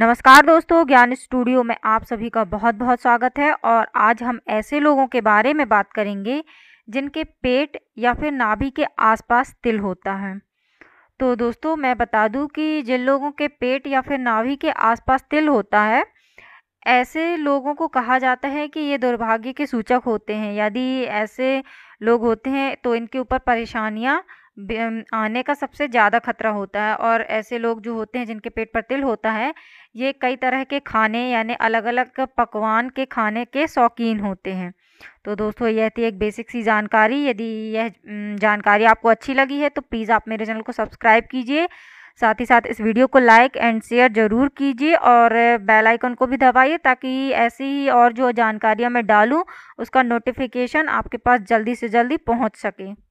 नमस्कार दोस्तों ज्ञान स्टूडियो में आप सभी का बहुत बहुत स्वागत है और आज हम ऐसे लोगों के बारे में बात करेंगे जिनके पेट या फिर नाभि के आसपास तिल होता है तो दोस्तों मैं बता दूं कि जिन लोगों के पेट या फिर नाभि के आसपास तिल होता है ऐसे लोगों को कहा जाता है कि ये दुर्भाग्य के सूचक होते हैं यदि ऐसे लोग होते हैं तो इनके ऊपर परेशानियाँ आने का सबसे ज़्यादा खतरा होता है और ऐसे लोग जो होते हैं जिनके पेट पर तिल होता है ये कई तरह के खाने यानी अलग अलग पकवान के खाने के शौकीन होते हैं तो दोस्तों यह थी एक बेसिक सी जानकारी यदि यह जानकारी आपको अच्छी लगी है तो प्लीज़ आप मेरे चैनल को सब्सक्राइब कीजिए साथ ही साथ इस वीडियो को लाइक एंड शेयर ज़रूर कीजिए और बेल आइकन को भी दबाइए ताकि ऐसी ही और जो जानकारियाँ मैं डालूँ उसका नोटिफिकेशन आपके पास जल्दी से जल्दी पहुँच सके